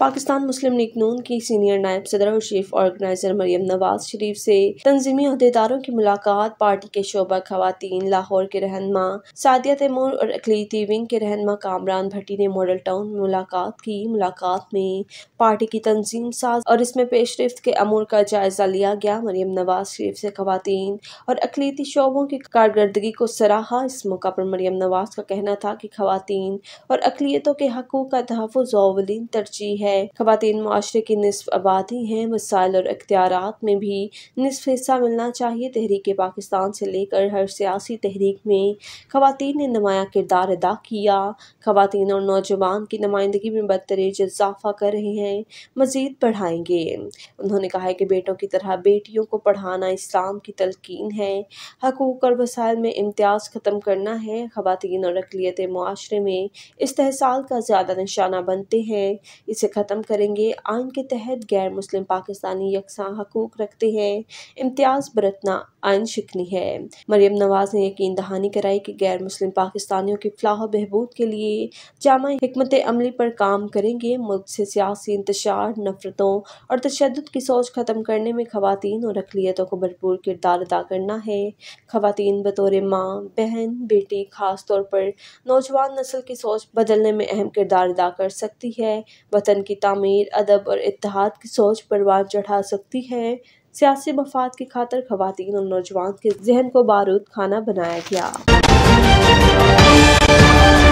पाकिस्तान मुस्लिम league नून की senior नायब सदर और चीफ ऑर्गेनाइजर मरियम नवाज शरीफ से तंजीमी अहदेदारों की मुलाकात पार्टी के शोबा खातन लाहौर के रहनमा सादिया तैमूर और अकलीती विंग के रहनमा कामरान भट्टी ने मॉडल टाउन में मुलाकात की मुलाकात में पार्टी की तंजीम साज और इसमें पेशरफ के अमूर का जायजा लिया गया मरियम नवाज शरीफ से खातन और अकलीती शोबों की कारकर्दगी को सराहा इस मौका पर मरियम नवाज का कहना था कि खातन और अकलीतों के हकूक का तहफ़ तरजीह है है खातन माशरे की नसफ आबादी है मसाइल और अख्तियार में भी नसफ हिस्सा मिलना चाहिए तहरीक पाकिस्तान से लेकर हर सियासी तहरीक में खातन ने नुमाया किरदार अदा किया खातन और नौजवान की नुमाइंदगी में बदतरीज इजाफा कर रहे हैं मज़ीद पढ़ाएंगे उन्होंने कहा है कि बेटों की तरह बेटियों को पढ़ाना इस्लाम की तलकिन है हकूक और वसायल में इम्तियाज़ ख़त्म करना है खातन और अकलीत माशरे में इस तहसाल का ज़्यादा निशाना बनते हैं इसे ख़त्म करेंगे आइन के तहत गैर मुस्लिम पाकिस्तानी यकसा हकूक रखते हैं इम्तियाज़ बरतना आइन शिकनी है मरियम नवाज ने यकीन दहानी कराई कि गैर मुस्लिम पाकिस्तानियों की फलाह बहबूद के लिए जामा हमत अमली पर काम करेंगे मुल्क से सियासी इंतजार नफरतों और तशद की सोच ख़त्म करने में खातन और अकलीतों को भरपूर किरदार अदा करना है खातन बतौर माँ बहन बेटी ख़ास तौर पर नौजवान नस्ल की सोच बदलने में अहम किरदार अदा कर सकती है वतन की तमीर अदब और इतिहाद की सोच परवान चढ़ा सकती है सियासी मफाद की खातर खातन और नौजवान के जहन को बारूद खाना बनाया गया